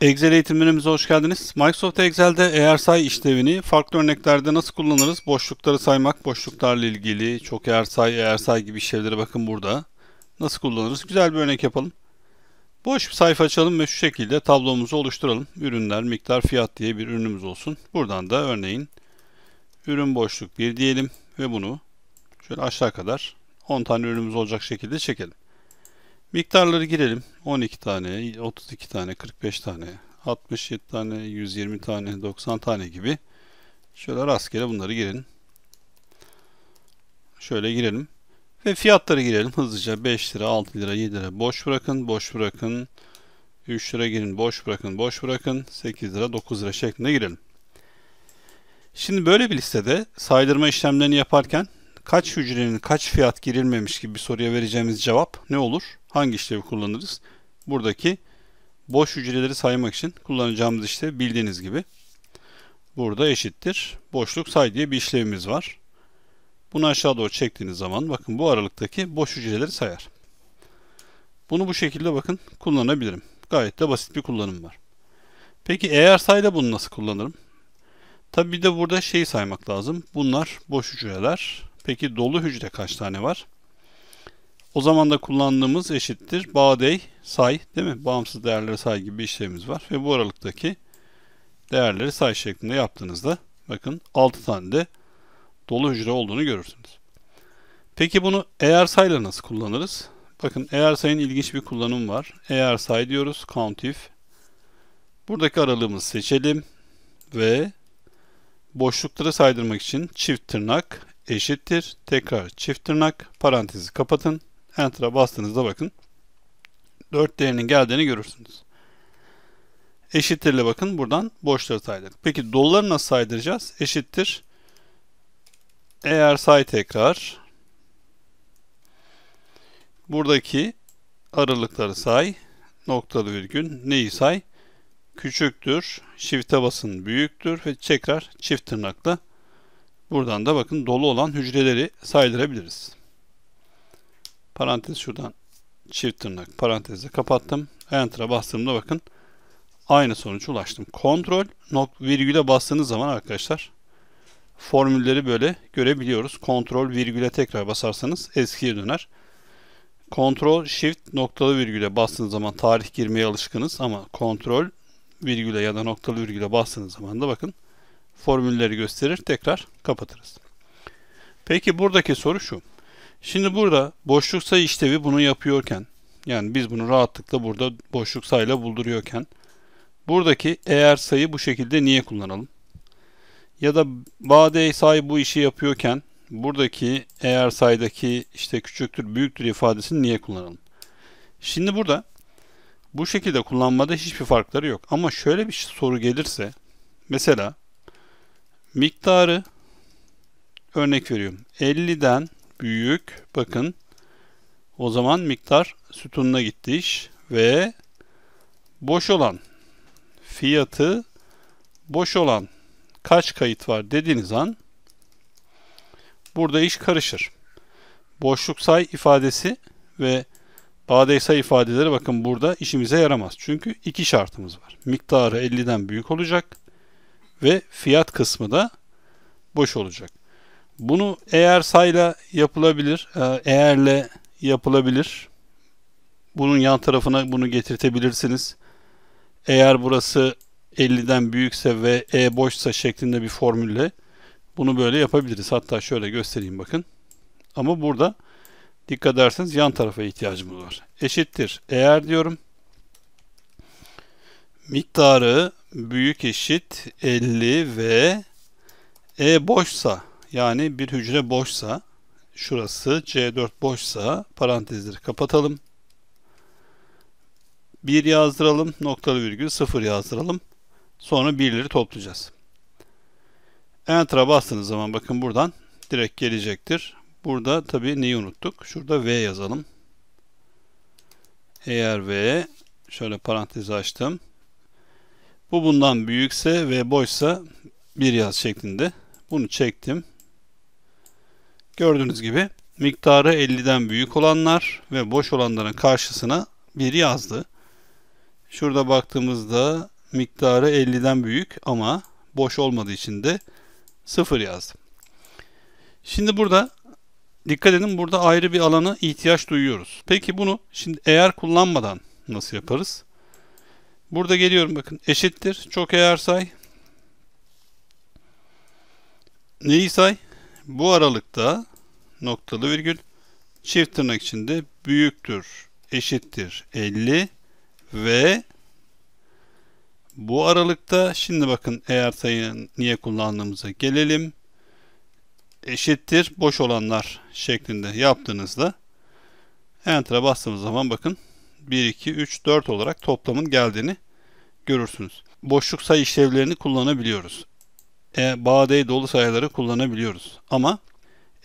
Excel eğitimlerimize hoş geldiniz. Microsoft Excel'de eğer say işlevini farklı örneklerde nasıl kullanırız? Boşlukları saymak, boşluklarla ilgili çok eğer say, eğer say gibi işlevlere bakın burada. Nasıl kullanırız? Güzel bir örnek yapalım. Boş bir sayfa açalım ve şu şekilde tablomuzu oluşturalım. Ürünler, miktar, fiyat diye bir ürünümüz olsun. Buradan da örneğin ürün boşluk 1 diyelim ve bunu şöyle aşağı kadar 10 tane ürünümüz olacak şekilde çekelim. Miktarları girelim. 12 tane, 32 tane, 45 tane, 67 tane, 120 tane, 90 tane gibi. Şöyle rastgele bunları girin. Şöyle girelim. Ve fiyatları girelim hızlıca. 5 lira, 6 lira, 7 lira boş bırakın, boş bırakın. 3 lira girin, boş bırakın, boş bırakın. 8 lira, 9 lira şeklinde girelim. Şimdi böyle bir listede saydırma işlemlerini yaparken kaç hücrenin kaç fiyat girilmemiş gibi bir soruya vereceğimiz cevap ne olur? Hangi işlevi kullanırız? Buradaki boş hücreleri saymak için kullanacağımız işte bildiğiniz gibi burada eşittir boşluk say diye bir işlemimiz var. Bunu aşağı doğru çektiğiniz zaman bakın bu aralıktaki boş hücreleri sayar. Bunu bu şekilde bakın kullanabilirim. Gayet de basit bir kullanım var. Peki eğer sayda bunu nasıl kullanırım? Tabi bir de burada şeyi saymak lazım. Bunlar boş hücreler. Peki dolu hücre kaç tane var? O zaman da kullandığımız eşittir. Bağdey, say değil mi? Bağımsız değerleri say gibi bir işlemimiz var. Ve bu aralıktaki değerleri say şeklinde yaptığınızda bakın 6 tane de dolu hücre olduğunu görürsünüz. Peki bunu eğer sayla nasıl kullanırız? Bakın eğer sayın ilginç bir kullanım var. Eğer say diyoruz count if. Buradaki aralığımızı seçelim ve boşlukları saydırmak için çift tırnak eşittir. Tekrar çift tırnak parantezi kapatın. Enter'a bastığınızda bakın. 4 değerinin geldiğini görürsünüz. Eşittirle bakın buradan boşları saydık. Peki doları nasıl saydıracağız? Eşittir. Eğer say tekrar. Buradaki aralıkları say. Noktalı virgül. Neyi say? Küçüktür. Shift'e basın büyüktür. Ve tekrar çift tırnakla Buradan da bakın dolu olan hücreleri saydırabiliriz. Parantez şuradan çift tırnak parantezle kapattım. Enter'a bastığımda bakın aynı sonuç ulaştım. Kontrol nok virgüle bastığınız zaman arkadaşlar formülleri böyle görebiliyoruz. Kontrol virgüle tekrar basarsanız eskiye döner. Kontrol shift noktalı virgüle bastığınız zaman tarih girmeye alışkınız ama kontrol virgüle ya da noktalı virgüle bastığınız zaman da bakın formülleri gösterir. Tekrar kapatırız. Peki buradaki soru şu. Şimdi burada boşluk sayı işlevi bunu yapıyorken yani biz bunu rahatlıkla burada boşluk sayıyla bulduruyorken buradaki eğer sayı bu şekilde niye kullanalım? Ya da bade sayı bu işi yapıyorken buradaki eğer saydaki işte küçüktür büyüktür ifadesini niye kullanalım? Şimdi burada bu şekilde kullanmada hiçbir farkları yok. Ama şöyle bir soru gelirse mesela miktarı örnek veriyorum. 50'den büyük bakın o zaman miktar sütununa gitti iş ve boş olan fiyatı boş olan kaç kayıt var dediğiniz an burada iş karışır. Boşluk say ifadesi ve bağday say ifadeleri bakın burada işimize yaramaz. Çünkü iki şartımız var. Miktarı 50'den büyük olacak ve fiyat kısmı da boş olacak. Bunu eğer sayla yapılabilir, e, eğerle yapılabilir. Bunun yan tarafına bunu getirtebilirsiniz. Eğer burası 50'den büyükse ve E boşsa şeklinde bir formülle bunu böyle yapabiliriz. Hatta şöyle göstereyim bakın. Ama burada dikkat ederseniz yan tarafa ihtiyacımız var. Eşittir. Eğer diyorum miktarı büyük eşit 50 ve E boşsa yani bir hücre boşsa şurası C4 boşsa parantezleri kapatalım. 1 yazdıralım noktalı virgül 0 yazdıralım. Sonra birleri toplayacağız. Enter'a bastığınız zaman bakın buradan direkt gelecektir. Burada tabi neyi unuttuk? Şurada V yazalım. Eğer V şöyle parantezi açtım. Bu bundan büyükse ve boşsa bir yaz şeklinde. Bunu çektim. Gördüğünüz gibi miktarı 50'den büyük olanlar ve boş olanların karşısına bir yazdı. Şurada baktığımızda miktarı 50'den büyük ama boş olmadığı için de 0 yazdım. Şimdi burada dikkat edin burada ayrı bir alana ihtiyaç duyuyoruz. Peki bunu şimdi eğer kullanmadan nasıl yaparız? Burada geliyorum bakın. Eşittir. Çok eğer say. Neyi say? Bu aralıkta noktalı virgül çift tırnak içinde büyüktür eşittir 50 ve bu aralıkta şimdi bakın eğer sayı niye kullandığımıza gelelim. Eşittir boş olanlar şeklinde yaptığınızda Enter'a bastığımız zaman bakın 1, 2, 3, 4 olarak toplamın geldiğini görürsünüz. Boşluk sayı işlevlerini kullanabiliyoruz. E, Bağday dolu sayıları kullanabiliyoruz. Ama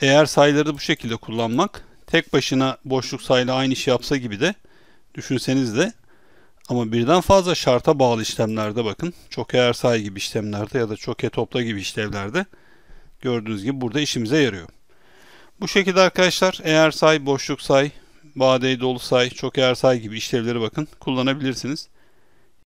eğer sayıları bu şekilde kullanmak tek başına boşluk sayıyla aynı işi yapsa gibi de düşünseniz de ama birden fazla şarta bağlı işlemlerde bakın. Çok eğer sayı gibi işlemlerde ya da çok e topla gibi işlevlerde gördüğünüz gibi burada işimize yarıyor. Bu şekilde arkadaşlar eğer say, boşluk say, Badey, Dolusay, Çoker Say gibi işlevleri bakın kullanabilirsiniz.